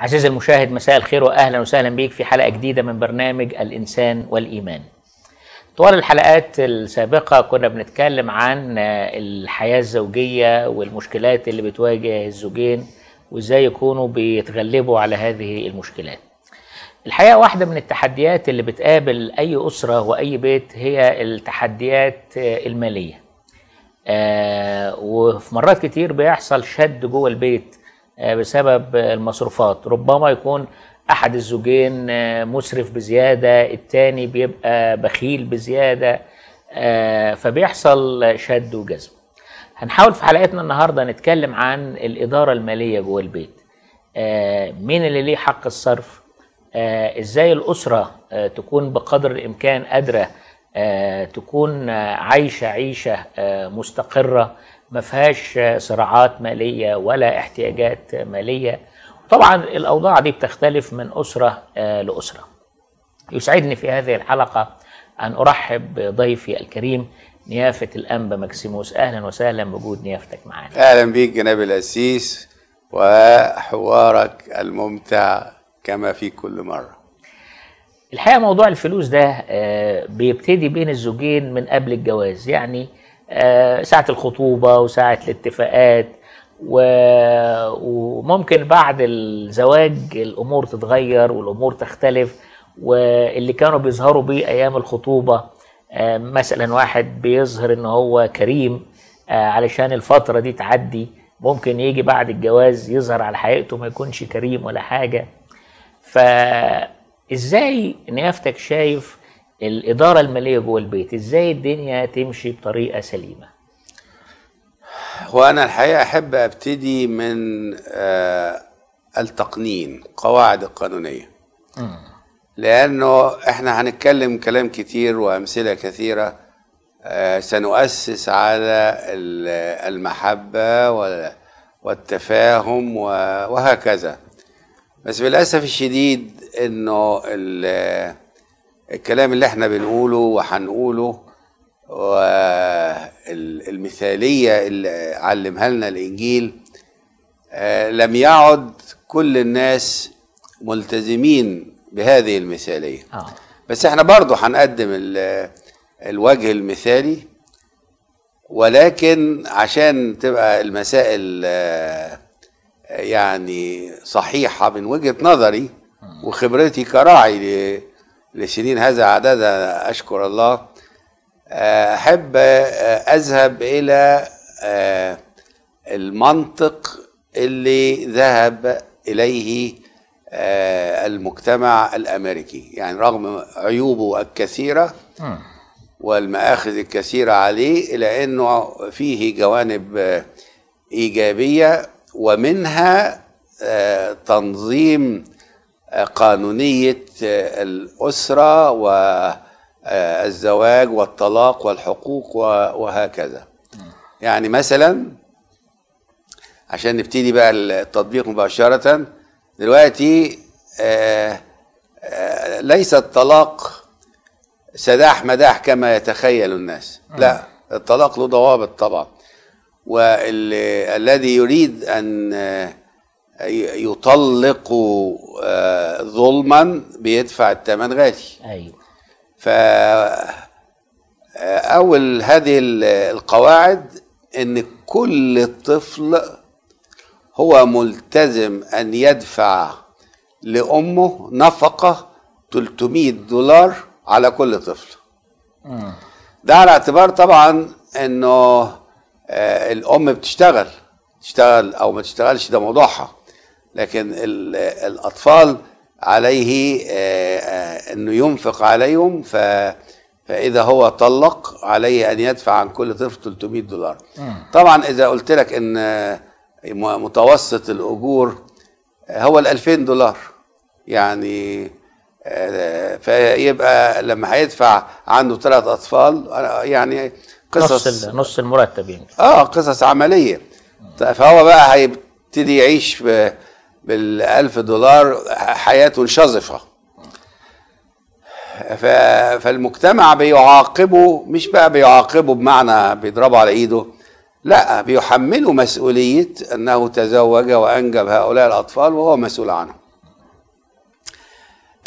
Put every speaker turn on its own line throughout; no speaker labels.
عزيزي المشاهد مساء الخير واهلا وسهلا بيك في حلقه جديده من برنامج الانسان والايمان. طوال الحلقات السابقه كنا بنتكلم عن الحياه الزوجيه والمشكلات اللي بتواجه الزوجين وازاي يكونوا بيتغلبوا على هذه المشكلات. الحقيقه واحده من التحديات اللي بتقابل اي اسره واي بيت هي التحديات الماليه. آه وفي مرات كتير بيحصل شد جوه البيت آه، بسبب المصروفات ربما يكون احد الزوجين آه، مسرف بزياده الثاني بيبقى بخيل بزياده آه، فبيحصل شد وجذب هنحاول في حلقتنا النهارده نتكلم عن الاداره الماليه جوه البيت مين اللي ليه حق الصرف ازاي الاسره تكون بقدر الامكان قادره تكون عايشه عيشه مستقره ما فيهاش صراعات ماليه ولا احتياجات ماليه طبعا الاوضاع دي بتختلف من اسره آه، لاسره يسعدني في هذه الحلقه ان ارحب بضيفي الكريم نيافه الانبا مكسيموس اهلا وسهلا بوجود نيافتك
معانا اهلا بيك جناب الاسيس وحوارك الممتع كما في كل مره
الحقيقه موضوع الفلوس ده آه، بيبتدي بين الزوجين من قبل الجواز يعني آه، ساعة الخطوبة وساعة الاتفاقات وممكن بعد الزواج الأمور تتغير والأمور تختلف واللي كانوا بيظهروا بيه أيام الخطوبة آه، مثلا واحد بيظهر إن هو كريم آه، علشان الفترة دي تعدي ممكن يجي بعد الجواز يظهر على حقيقته ما يكونش كريم ولا حاجة فإزاي نيافتك شايف الإدارة المالية جوه البيت إزاي الدنيا تمشي بطريقة سليمة
وأنا الحقيقة أحب أبتدي من آه التقنين قواعد القانونية م. لأنه إحنا هنتكلم كلام كتير وأمثلة كثيرة آه سنؤسس على المحبة والتفاهم وهكذا بس بالأسف الشديد أنه الكلام اللي احنا بنقوله وهنقوله والمثالية اللي علمها لنا الإنجيل آه، لم يعد كل الناس ملتزمين بهذه المثالية آه. بس احنا برضو هنقدم الوجه المثالي ولكن عشان تبقى المسائل آه، يعني صحيحة من وجهة نظري وخبرتي كراعي لسنين هذا عددها أشكر الله أحب أذهب إلى آه، المنطق اللي ذهب إليه آه، المجتمع الأمريكي يعني رغم عيوبه الكثيرة والمآخذ الكثيرة عليه إلا أنه فيه جوانب آه، إيجابية ومنها تنظيم قانونية الأسرة والزواج والطلاق والحقوق وهكذا يعني مثلا عشان نبتدي بقى التطبيق مباشرة دلوقتي آه، آه، ليس الطلاق سداح مداح كما يتخيل الناس لا الطلاق له ضوابط طبعا والذي يريد أن يطلق آه، ظلما بيدفع الثمن غالي ايوه ف آه، اول هذه القواعد ان كل طفل هو ملتزم ان يدفع لامه نفقه 300 دولار على كل طفل ده على اعتبار طبعا انه آه، الام بتشتغل تشتغل او ما تشتغلش ده موضوعها لكن الأطفال عليه آه، آه، أنه ينفق عليهم ف فإذا هو طلق عليه أن يدفع عن كل طفل 300 دولار طبعا إذا قلت لك أن آه، متوسط الأجور هو ال 2000 دولار يعني فيبقى لما هيدفع عنده ثلاث أطفال يعني قصص نص
نص المرتب
يعني اه قصص عملية فهو بقى هيبتدي يعيش في بالألف دولار حياته شظفة فالمجتمع بيعاقبه مش بقى بيعاقبه بمعنى بيضربه على ايده لا بيحمله مسؤولية أنه تزوج وأنجب هؤلاء الأطفال وهو مسؤول عنهم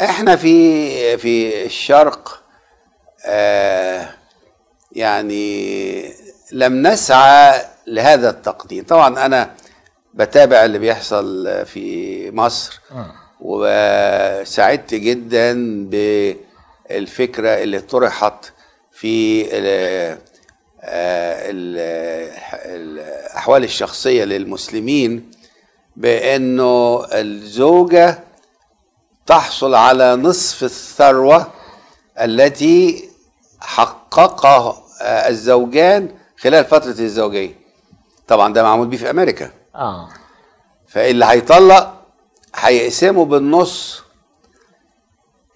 احنا في في الشرق آه، يعني لم نسعى لهذا التقدير طبعا أنا بتابع اللي بيحصل في مصر آه. وسعدت جدا بالفكره اللي طرحت في آه، الاحوال الشخصيه للمسلمين بانه الزوجه تحصل على نصف الثروه التي حققها الزوجان خلال فتره الزوجيه طبعا ده معمول بيه في امريكا آه. فاللي هيطلق هيقسمه بالنص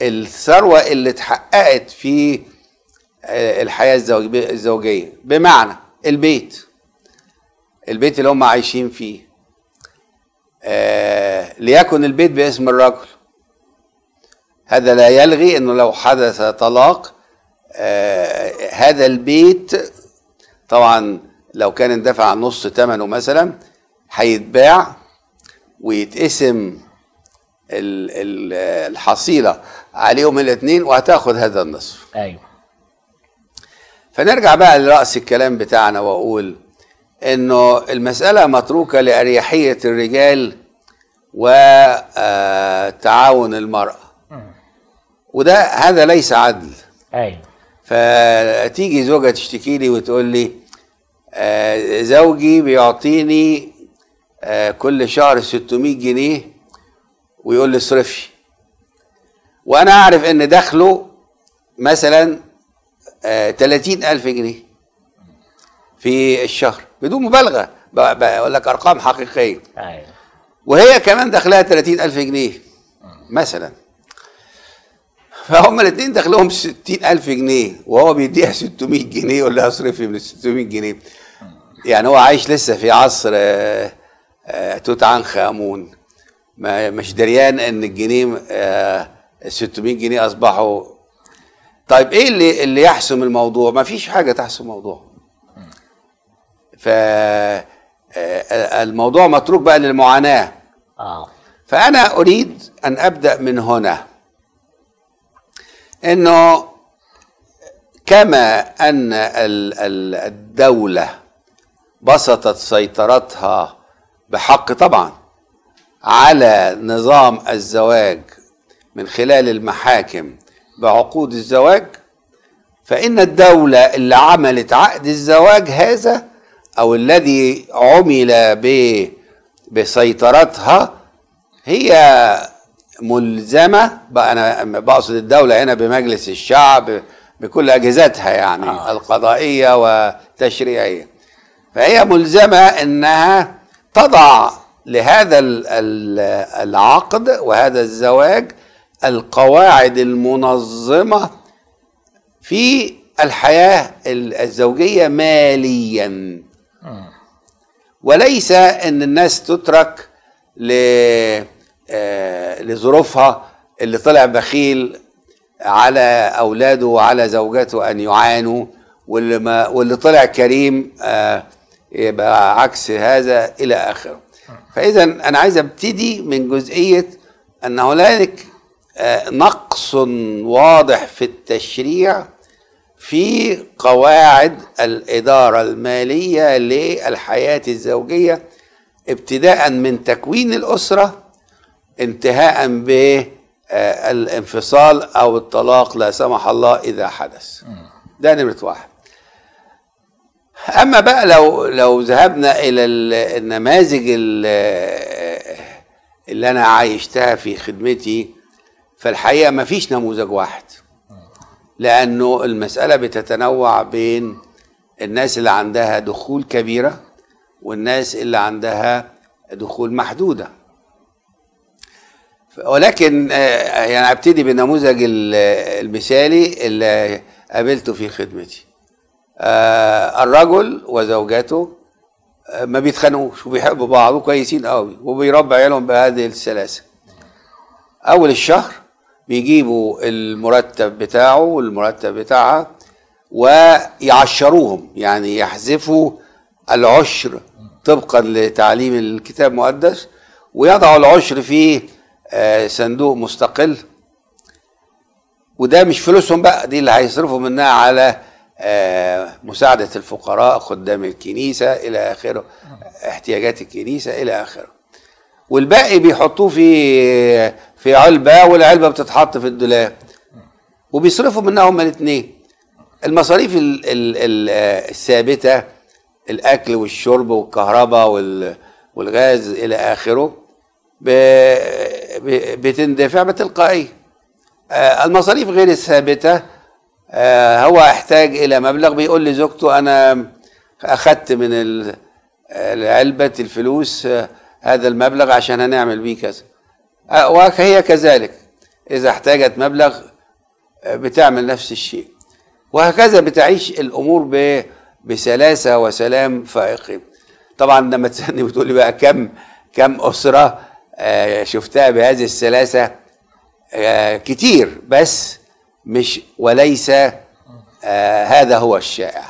الثروه اللي اتحققت في آه، الحياه الزوجيه بمعنى البيت البيت اللي هم عايشين فيه آه ليكن البيت باسم الرجل هذا لا يلغي انه لو حدث طلاق آه هذا البيت طبعا لو كان اندفع نص ثمنه مثلا هيتباع ويتقسم الحصيله عليهم الاثنين وهتاخد هذا النصف ايوه فنرجع بقى لراس الكلام بتاعنا واقول انه المساله متروكه لاريحيه الرجال وتعاون آه، المراه وده هذا ليس عدل ايوه فتيجي زوجة تشتكي لي وتقول لي آه، زوجي بيعطيني آه، كل شهر 600 جنيه ويقول لي اصرفي وانا اعرف ان دخله مثلا 30000 آه، جنيه في الشهر بدون مبالغه بقول لك ارقام حقيقيه أيوة. وهي كمان دخلها 30000 جنيه مثلا فهم الاثنين دخلهم 60000 جنيه وهو بيديها 600 جنيه يقول لها اصرفي من 600 جنيه يعني هو عايش لسه في عصر آه آه، توت عنخ امون مش دريان ان الجنيه 600 آه، جنيه اصبحوا طيب ايه اللي اللي يحسم الموضوع؟ ما فيش حاجه تحسم الموضوع. ف آه، الموضوع متروك بقى للمعاناه. اه فانا اريد ان ابدا من هنا. انه كما ان الدوله بسطت سيطرتها بحق طبعا على نظام الزواج من خلال المحاكم بعقود الزواج فإن الدولة اللي عملت عقد الزواج هذا أو الذي عمل بسيطرتها هي ملزمة أنا بقصد الدولة هنا بمجلس الشعب بكل أجهزتها يعني آه. القضائية والتشريعية فهي ملزمة أنها تضع لهذا العقد وهذا الزواج القواعد المنظمه في الحياه الزوجيه ماليا وليس ان الناس تترك آه، لظروفها اللي طلع بخيل على اولاده وعلى زوجته ان يعانوا واللي ما واللي طلع كريم آه يبقى عكس هذا الى اخره فاذا انا عايز ابتدي من جزئيه ان هنالك آه، نقص واضح في التشريع في قواعد الاداره الماليه للحياه الزوجيه ابتداء من تكوين الاسره انتهاء بالانفصال آه، او الطلاق لا سمح الله اذا حدث ده نمره واحد اما بقى لو لو ذهبنا الى النماذج اللي انا عايشتها في خدمتي فالحقيقه ما فيش نموذج واحد لانه المساله بتتنوع بين الناس اللي عندها دخول كبيره والناس اللي عندها دخول محدوده ولكن آه، يعني ابتدي بالنموذج المثالي اللي قابلته في خدمتي آه، الرجل وزوجته آه، ما بيتخانقوش وبيحبوا بعض وكويسين قوي وبيربي عيالهم بهذه السلاسه اول الشهر بيجيبوا المرتب بتاعه والمرتب بتاعها ويعشروهم يعني يحذفوا العشر طبقا لتعليم الكتاب المقدس ويضعوا العشر في آه، صندوق مستقل وده مش فلوسهم بقى دي اللي هيصرفوا منها على آه، مساعدة الفقراء خدام الكنيسة إلى آخره آه. احتياجات الكنيسة إلى آخره والباقي بيحطوه في في علبة والعلبة بتتحط في الدولاب آه. وبيصرفوا منها هما الاثنين المصاريف الثابتة الأكل والشرب والكهرباء والغاز إلى آخره بتندفع بتلقائية المصاريف غير الثابتة آه، هو احتاج الى مبلغ بيقول لي زوجته انا اخدت من علبه الفلوس آه، هذا المبلغ عشان هنعمل بيه كذا آه، وهي كذلك اذا احتاجت مبلغ بتعمل نفس الشيء وهكذا بتعيش الامور بسلاسه وسلام فائق طبعا لما تسالني وتقول لي بقى كم كم اسره شفتها بهذه السلاسه كتير بس مش وليس آه هذا هو الشائع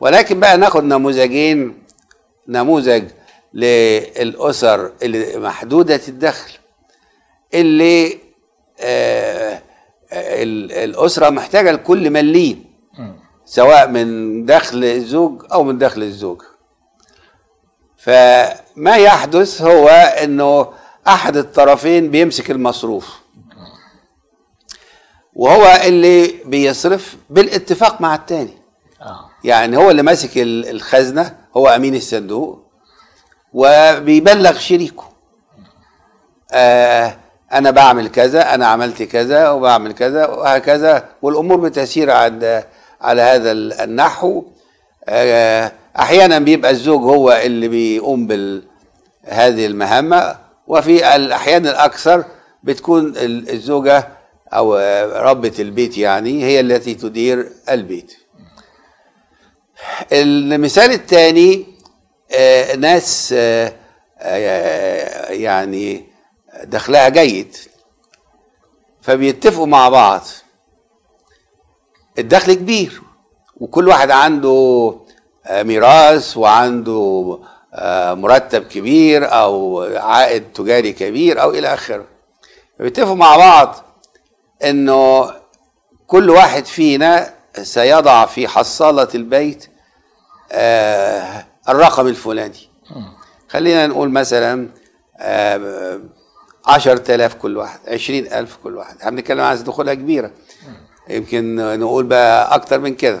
ولكن بقى ناخد نموذجين نموذج للأسر اللي محدودة الدخل اللي آه الأسرة محتاجة لكل مليم سواء من دخل الزوج أو من دخل الزوجة فما يحدث هو أنه أحد الطرفين بيمسك المصروف وهو اللي بيصرف بالاتفاق مع التاني آه. يعني هو اللي ماسك الخزنه هو امين الصندوق وبيبلغ شريكه آه انا بعمل كذا انا عملت كذا وبعمل كذا وهكذا والامور بتسير على على هذا النحو آه احيانا بيبقى الزوج هو اللي بيقوم بهذه المهمه وفي الاحيان الاكثر بتكون الزوجه أو ربة البيت يعني هي التي تدير البيت المثال الثاني آه، ناس آه، آه، يعني دخلها جيد فبيتفقوا مع بعض الدخل كبير وكل واحد عنده ميراث وعنده مرتب كبير او عائد تجاري كبير او الى اخره بيتفقوا مع بعض انه كل واحد فينا سيضع في حصاله البيت آه الرقم الفلاني خلينا نقول مثلا آه 10000 كل واحد 20000 كل واحد احنا بنتكلم عن دخولها كبيره يمكن نقول بقى اكتر من كده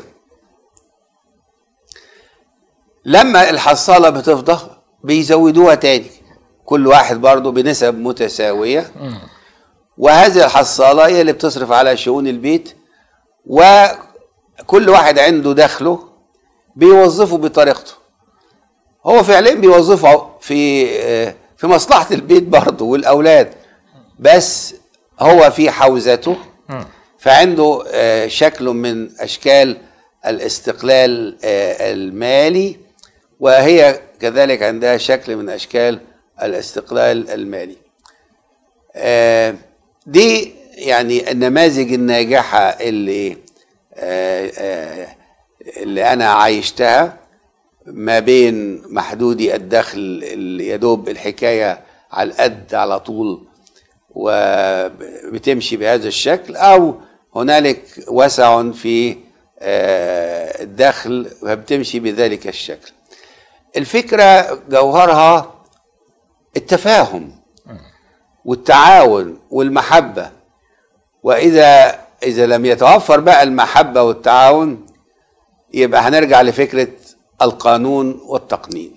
لما الحصاله بتفضى بيزودوها تاني كل واحد برضه بنسب متساويه وهذه الحصالة هي اللي بتصرف على شؤون البيت وكل واحد عنده دخله بيوظفه بطريقته هو فعليا بيوظفه في في مصلحة البيت برضه والأولاد بس هو في حوزته فعنده آه، شكل من أشكال الاستقلال آه، المالي وهي كذلك عندها شكل من أشكال الاستقلال المالي آه، دي يعني النماذج الناجحة اللي آه، آه، اللي أنا عايشتها ما بين محدودي الدخل اللي يدوب الحكاية على القد على طول وبتمشي بهذا الشكل أو هنالك وسع في آه، الدخل وبتمشي بذلك الشكل الفكرة جوهرها التفاهم والتعاون والمحبة وإذا إذا لم يتوفر بقى المحبة والتعاون يبقى هنرجع لفكرة القانون والتقنين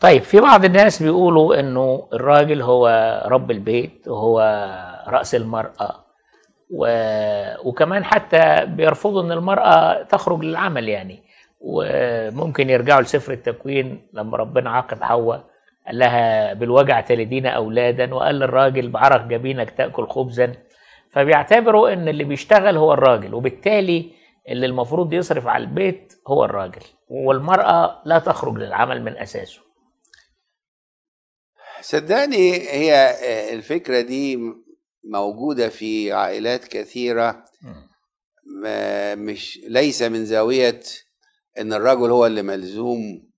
طيب في بعض الناس بيقولوا انه الراجل هو رب البيت وهو راس المراه و... وكمان حتى بيرفضوا ان المراه تخرج للعمل يعني وممكن يرجعوا لسفر التكوين لما ربنا عاقب حواء قال لها بالوجع تلدين أولادا وقال للراجل بعرق جبينك تأكل خبزا فبيعتبروا إن اللي بيشتغل هو الراجل وبالتالي اللي المفروض يصرف على البيت هو الراجل والمرأة لا تخرج للعمل من أساسه
صدقني هي الفكرة دي موجودة في عائلات كثيرة مش ليس من زاوية ان الرجل هو اللي ملزوم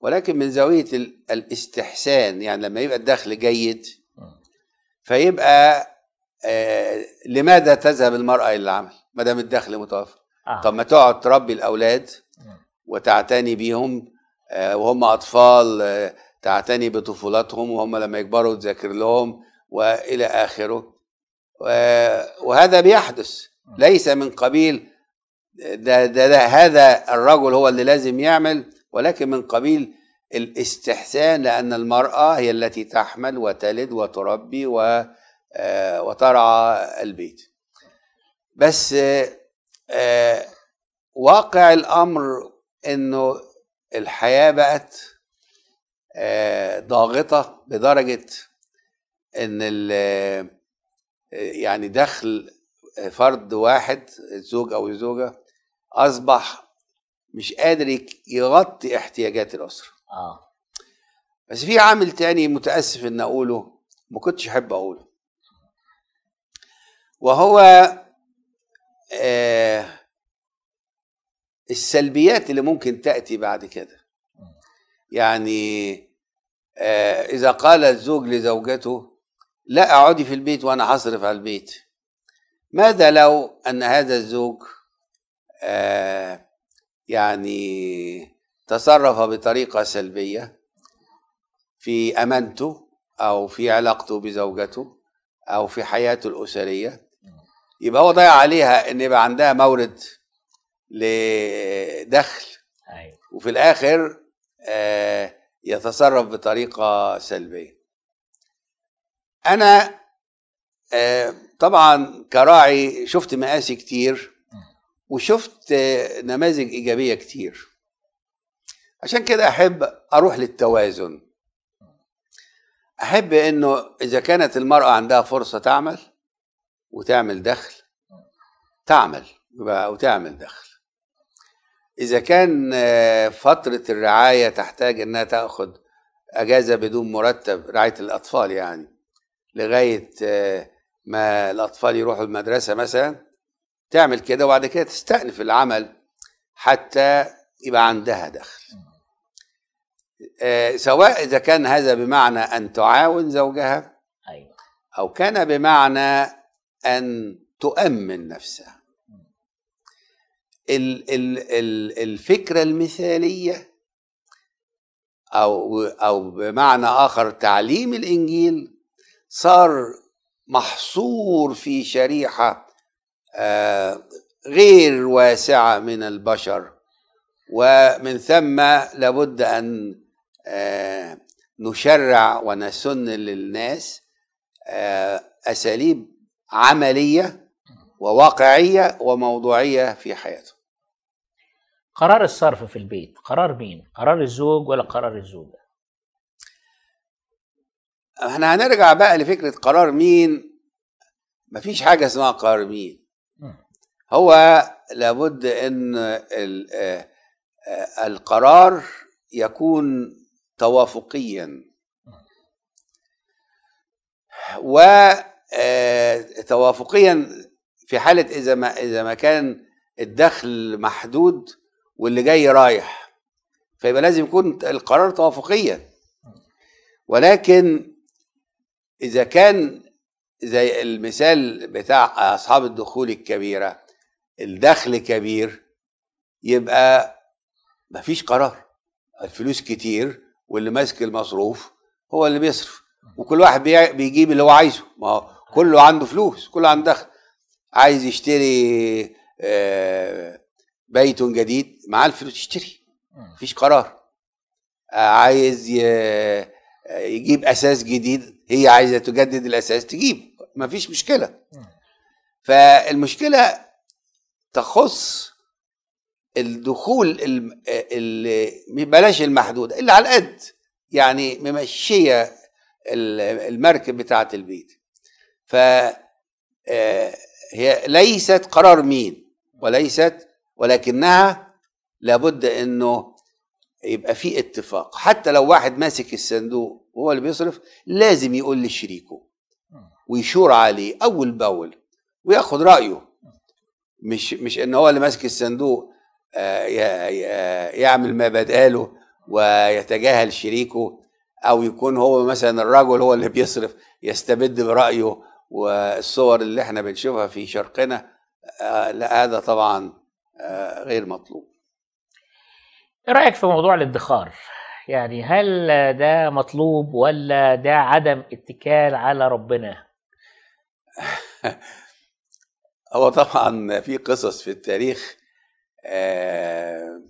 ولكن من زاويه الاستحسان يعني لما يبقى الدخل جيد فيبقى آه لماذا تذهب المراه الى العمل ما دام الدخل متوفر آه. طب ما تقعد تربي الاولاد وتعتني بيهم آه وهم اطفال آه تعتني بطفولتهم وهم لما يكبروا تذاكر لهم والى اخره وهذا بيحدث ليس من قبيل آه، ده, ده, ده هذا الرجل هو اللي لازم يعمل ولكن من قبيل الاستحسان لأن المرأة هي التي تحمل وتلد وتربي و آه، وترعى البيت بس آه، آه، واقع الأمر أنه الحياة بقت ضاغطة بدرجة أن يعني دخل فرد واحد الزوج أو الزوجة أصبح مش قادر يغطي احتياجات الاسره اه بس في عامل تاني متاسف ان اقوله ما كنتش احب اقوله وهو آه السلبيات اللي ممكن تاتي بعد كده يعني آه اذا قال الزوج لزوجته لا اقعدي في البيت وانا هصرف على البيت ماذا لو ان هذا الزوج آه يعني تصرف بطريقة سلبية في أمانته أو في علاقته بزوجته أو في حياته الأسرية يبقى هو ضيع عليها إن يبقى عندها مورد لدخل أيوة. وفي الآخر آه، يتصرف بطريقة سلبية أنا آه، طبعا كراعي شفت مقاسي كتير وشفت نماذج ايجابيه كتير عشان كده احب اروح للتوازن احب انه اذا كانت المراه عندها فرصه تعمل وتعمل دخل تعمل وتعمل دخل اذا كان فتره الرعايه تحتاج انها تاخد اجازه بدون مرتب رعايه الاطفال يعني لغايه ما الاطفال يروحوا المدرسه مثلا تعمل كده وبعد كده تستأنف العمل حتى يبقى عندها دخل آه، سواء إذا كان هذا بمعنى أن تعاون زوجها أيوة. أو كان بمعنى أن تؤمن نفسها ال ال ال الفكرة المثالية أو أو بمعنى آخر تعليم الإنجيل صار محصور في شريحة آه، غير واسعة من البشر ومن ثم لابد أن آه، نشرع ونسن للناس آه، أساليب عملية وواقعية وموضوعية في حياتهم
قرار الصرف في البيت قرار
مين؟ قرار الزوج ولا قرار الزوجة؟ احنا هنرجع بقى لفكرة قرار مين مفيش حاجة اسمها قرار مين هو لابد ان آه، القرار يكون توافقيا وتوافقيا آه، في حاله اذا ما اذا ما كان الدخل محدود واللي جاي رايح فيبقى لازم يكون القرار توافقيا ولكن اذا كان زي المثال بتاع اصحاب الدخول الكبيره الدخل كبير يبقى مفيش قرار الفلوس كتير واللي ماسك المصروف هو اللي بيصرف وكل واحد بيجيب اللي هو عايزه ما هو كله عنده فلوس كله عنده دخل عايز يشتري آه، بيت جديد معاه الفلوس يشتري مفيش قرار عايز يجيب اساس جديد هي عايزه تجدد الاساس تجيب مفيش مشكله فالمشكله تخص الدخول اللي بلاش المحدود اللي على قد يعني ممشية المركب بتاعة البيت ف آه، هي ليست قرار مين وليست ولكنها لابد انه يبقى في اتفاق حتى لو واحد ماسك الصندوق وهو اللي بيصرف لازم يقول لشريكه ويشور عليه اول باول وياخد رايه مش مش ان هو اللي ماسك الصندوق آه، يعمل ما بداله ويتجاهل شريكه او يكون هو مثلا الرجل هو اللي بيصرف يستبد برايه والصور اللي احنا بنشوفها في شرقنا آه، لا هذا طبعا آه، غير مطلوب ايه رايك
في موضوع الادخار يعني هل ده مطلوب ولا ده عدم اتكال على ربنا
هو طبعا في قصص في التاريخ آه،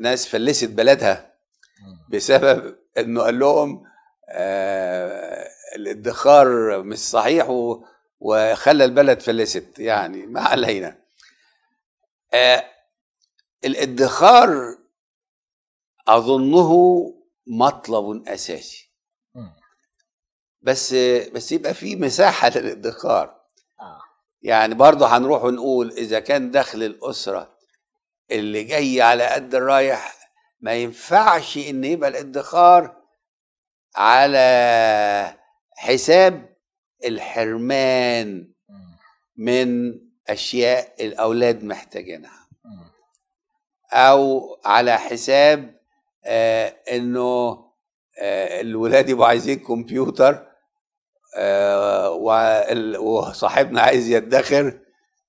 ناس فلست بلدها بسبب انه قال لهم آه، الادخار مش صحيح وخلى البلد فلست يعني ما علينا آه، الادخار اظنه مطلب اساسي بس بس يبقى في مساحه للادخار يعني برضه هنروح ونقول اذا كان دخل الاسره اللي جاي على قد الرايح ما ينفعش ان يبقى الادخار على حساب الحرمان من اشياء الاولاد محتاجينها او على حساب آه انه آه الولاد يبقوا عايزين كمبيوتر آه، وصاحبنا عايز يدخر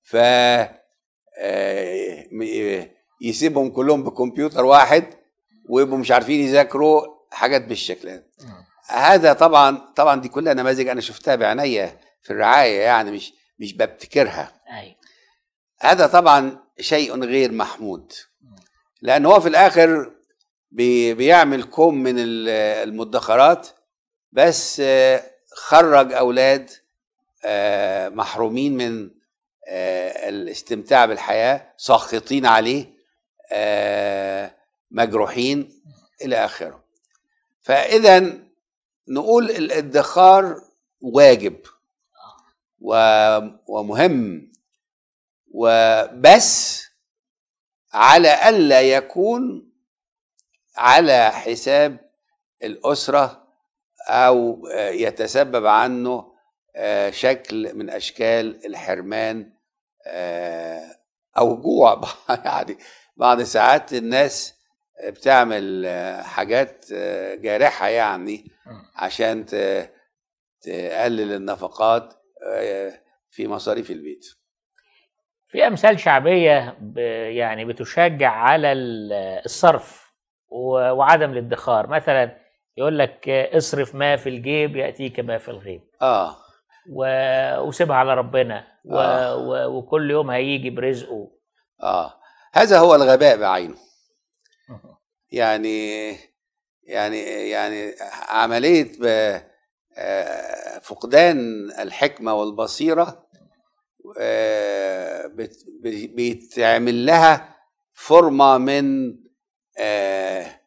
ف آه، يسيبهم كلهم بكمبيوتر واحد ويبقوا مش عارفين يذاكروا حاجات بالشكل ده آه. هذا طبعا طبعا دي كلها نماذج انا شفتها بعينيا في الرعايه يعني مش مش ببتكرها أيوة. هذا طبعا شيء غير محمود لان هو في الاخر بيعمل كوم من المدخرات بس خرج اولاد آه، محرومين من آه، الاستمتاع بالحياه ساخطين عليه آه، مجروحين الى اخره فاذا نقول الادخار واجب ومهم وبس على الا يكون على حساب الاسره او آه، يتسبب عنه آه، شكل من اشكال الحرمان آه، او جوع يعني بعض ساعات الناس بتعمل حاجات جارحه يعني عشان تقلل النفقات في مصاريف البيت
في امثال شعبيه يعني بتشجع على الصرف وعدم الادخار مثلا يقول لك اصرف ما في الجيب ياتيك ما في الغيب اه و... وسيبها على ربنا و... آه.
و... وكل يوم هيجي برزقه اه هذا هو الغباء بعينه يعني يعني يعني عمليه ب... آه، فقدان الحكمه والبصيره آه، بيتعمل لها فورمه من آه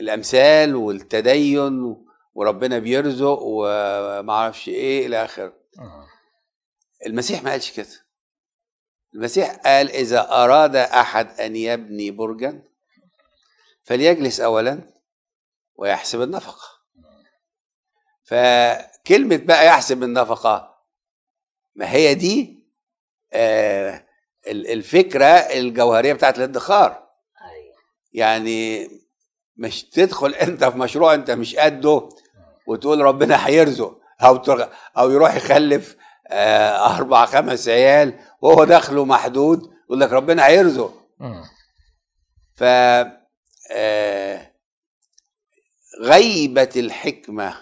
الامثال والتدين وربنا بيرزق وما اعرفش ايه الى اخره آه. المسيح ما قالش كده المسيح قال اذا اراد احد ان يبني برجا فليجلس اولا ويحسب النفقه فكلمه بقى يحسب النفقه ما هي دي آه الفكره الجوهريه بتاعت الادخار يعني مش تدخل انت في مشروع انت مش قده وتقول ربنا هيرزق او او يروح يخلف آه، اربع خمس عيال وهو دخله محدود يقول لك ربنا هيرزق ف آه، غيبة الحكمة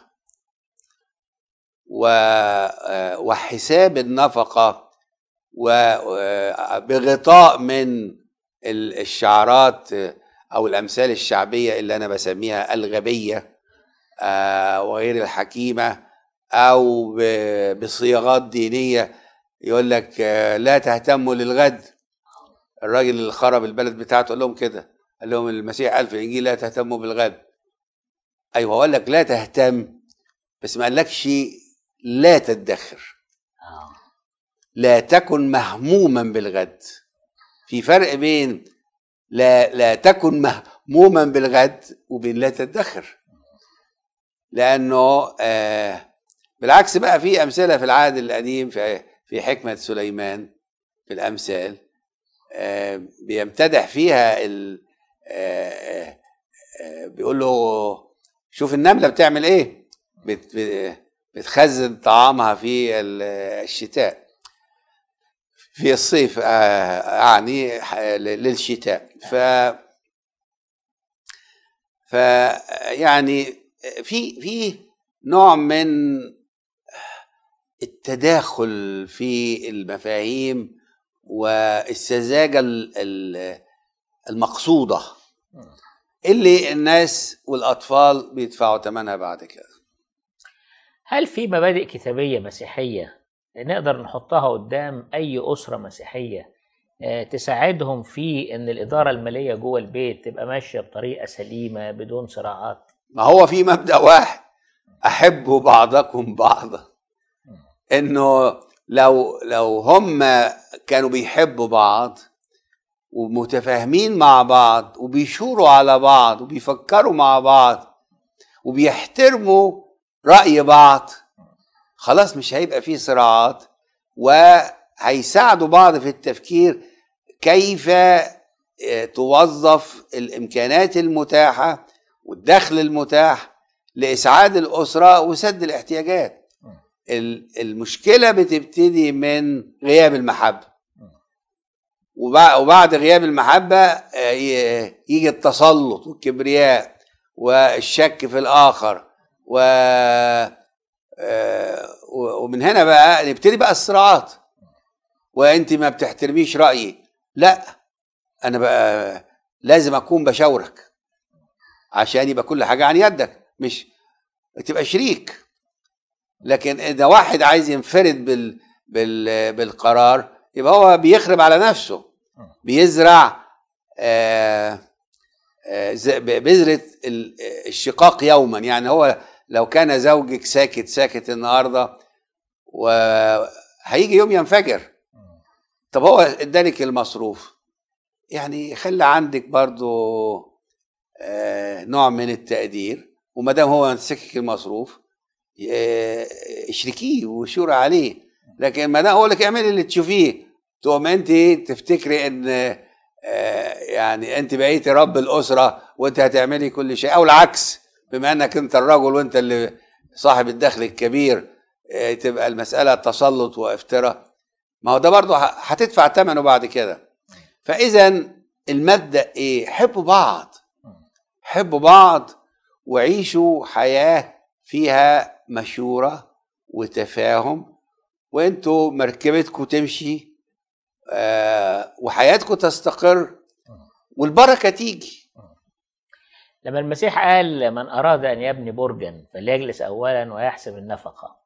آه، وحساب النفقة وبغطاء من الشعرات او الامثال الشعبيه اللي انا بسميها الغبيه آه، وغير الحكيمه او بصياغات دينيه يقول لك آه، لا تهتموا للغد الراجل اللي خرب البلد بتاعته قال لهم كده قال لهم المسيح قال في الانجيل لا تهتموا بالغد ايوه هو قال لك لا تهتم بس ما قالكش لا تدخر آه. لا تكن مهموما بالغد في فرق بين لا لا تكن مهموما بالغد وبين لا تدخر لانه آه بالعكس بقى في امثله في العهد القديم في في حكمه سليمان في الامثال آه بيمتدح فيها ال آه آه, آه، بيقول له شوف النمله بتعمل ايه بت بتخزن طعامها في الشتاء في الصيف آه، اعني للشتاء ف ف يعني في في نوع من التداخل في المفاهيم والسذاجه المقصوده اللي الناس والاطفال بيدفعوا ثمنها بعد كده
هل في مبادئ كتابيه مسيحيه نقدر نحطها قدام اي اسره مسيحيه آه، تساعدهم في ان الاداره الماليه جوه
البيت تبقى ماشيه بطريقه سليمه بدون صراعات ما هو في مبدا واحد احبوا بعضكم بعضا انه لو لو هم كانوا بيحبوا بعض ومتفاهمين مع بعض وبيشوروا على بعض وبيفكروا مع بعض وبيحترموا راي بعض خلاص مش هيبقى فيه صراعات وهيساعدوا بعض في التفكير كيف آه، توظف الامكانات المتاحه والدخل المتاح لاسعاد الاسره وسد الاحتياجات المشكله بتبتدي من غياب المحبه وبعد غياب المحبه آه، يجي التسلط والكبرياء والشك في الاخر و آه، ومن هنا بقى نبتدي بقى الصراعات وانت ما بتحترميش رايي لا انا بقى لازم اكون بشاورك عشان يبقى كل حاجه عن يدك مش تبقى شريك لكن اذا واحد عايز ينفرد بال... بال... بالقرار يبقى هو بيخرب على نفسه بيزرع آ... آه، آه، بذره الشقاق يوما يعني هو لو كان زوجك ساكت ساكت النهارده وهيجي يوم ينفجر طب هو ادالك المصروف يعني خلي عندك برضو آه، نوع من التقدير وما دام هو مسكك المصروف آه، اشركيه وشور عليه لكن ما دام هو لك اعملي اللي تشوفيه تقوم انت تفتكري ان آه، يعني انت بقيتي رب الاسره وانت هتعملي كل شيء او العكس بما انك انت الرجل وانت اللي صاحب الدخل الكبير تبقى المساله تسلط وافتراء ما هو ده برضه هتدفع ثمنه بعد كده فاذا المبدا ايه حبوا بعض حبوا بعض وعيشوا حياه فيها مشوره وتفاهم وانتوا مركبتكم تمشي آه وحياتكم تستقر والبركه
تيجي لما المسيح قال من اراد ان يبني برجا فليجلس اولا ويحسب النفقه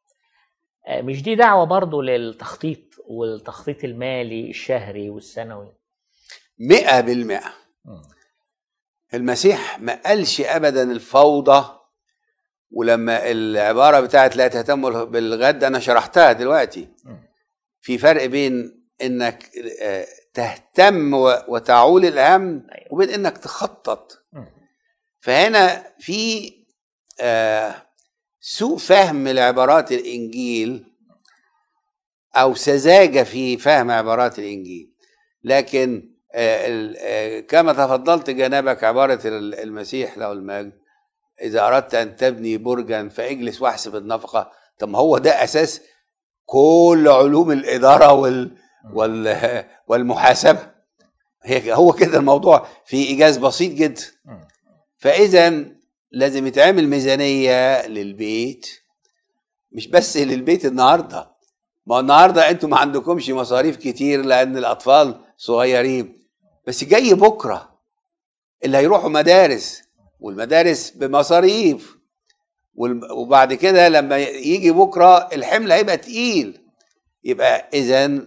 آه، مش دي دعوة برضو للتخطيط والتخطيط المالي الشهري والسنوي
مئة بالمئة م. المسيح ما قالش أبدا الفوضى ولما العبارة بتاعت لا تهتموا بالغد أنا شرحتها دلوقتي م. في فرق بين انك آه، تهتم وتعول الهم أيوه. وبين انك تخطط فهنا في آه سوء فهم لعبارات الانجيل او سذاجه في فهم عبارات الانجيل لكن آه، آه، كما تفضلت جنابك عباره المسيح له المجد اذا اردت ان تبني برجا فاجلس واحسب النفقه طب ما هو ده اساس كل علوم الاداره وال وال والمحاسبه هي هو كده الموضوع في ايجاز بسيط جدا فاذا لازم يتعمل ميزانية للبيت مش بس للبيت النهارده ما النهارده انتوا ما عندكمش مصاريف كتير لان الاطفال صغيرين بس جاي بكره اللي هيروحوا مدارس والمدارس بمصاريف وبعد كده لما يجي بكره الحمل هيبقى تقيل يبقى اذا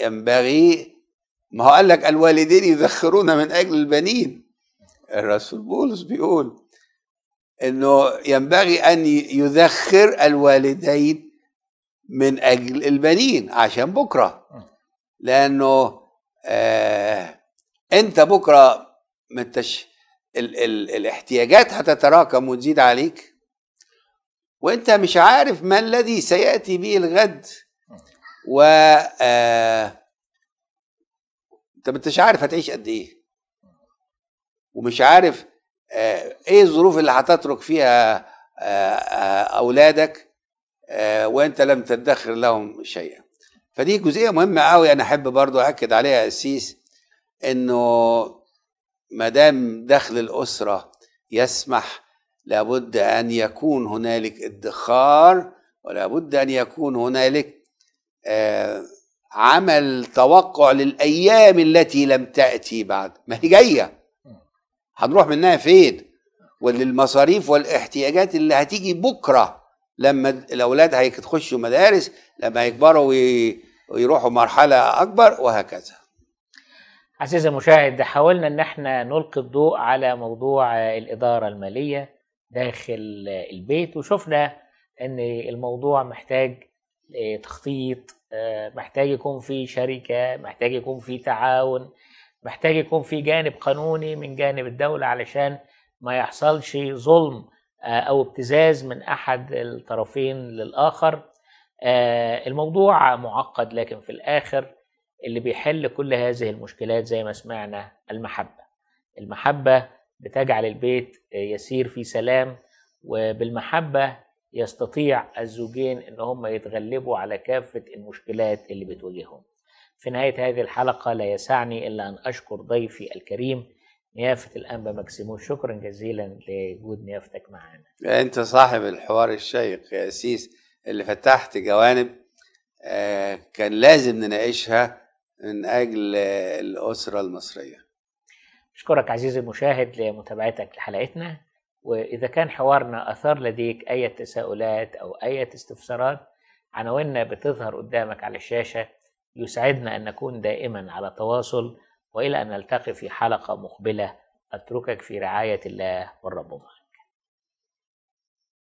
ينبغي ما هو قال لك الوالدين يذخرون من اجل البنين الرسول بولس بيقول انه ينبغي ان يذخر الوالدين من اجل البنين عشان بكره لانه آه انت بكره متش ال ال الاحتياجات هتتراكم وتزيد عليك وانت مش عارف ما الذي سياتي به الغد و آه انت مش عارف هتعيش قد ايه ومش عارف آه، ايه الظروف اللي هتترك فيها آه، آه، اولادك وانت لم تدخر لهم شيئا فدي جزئيه مهمه قوي انا احب برضو اكد عليها اسيس انه ما دام دخل الاسره يسمح لابد ان يكون هنالك ادخار ولابد ان يكون هنالك عمل توقع للايام التي لم تاتي بعد ما هي جايه هنروح منها فين وللمصاريف والاحتياجات اللي هتيجي بكره لما الاولاد هيخشوا مدارس لما يكبروا ويروحوا مرحله اكبر وهكذا
عزيزي المشاهد حاولنا ان احنا نلقي الضوء على موضوع الاداره الماليه داخل البيت وشفنا ان الموضوع محتاج تخطيط آه، محتاج يكون في شركه محتاج يكون في تعاون محتاج يكون في جانب قانوني من جانب الدولة علشان ما يحصلش ظلم آه، أو ابتزاز من أحد الطرفين للآخر آه، الموضوع معقد لكن في الآخر اللي بيحل كل هذه المشكلات زي ما سمعنا المحبة المحبة بتجعل البيت يسير في سلام وبالمحبة يستطيع الزوجين ان هم يتغلبوا على كافة المشكلات اللي بتواجههم في نهاية هذه الحلقة لا يسعني إلا أن أشكر ضيفي الكريم نيافة الأنبا مكسيمو شكرا جزيلا لوجود نيافتك معنا
أنت صاحب الحوار الشيق يا أسيس اللي فتحت جوانب آه، كان لازم نناقشها من أجل الأسرة المصرية
أشكرك عزيزي المشاهد لمتابعتك لحلقتنا وإذا كان حوارنا أثار لديك أي تساؤلات أو أي استفسارات عناويننا بتظهر قدامك على الشاشة يسعدنا أن نكون دائما على تواصل وإلى أن نلتقي في حلقة مقبلة أتركك في رعاية الله والرب معك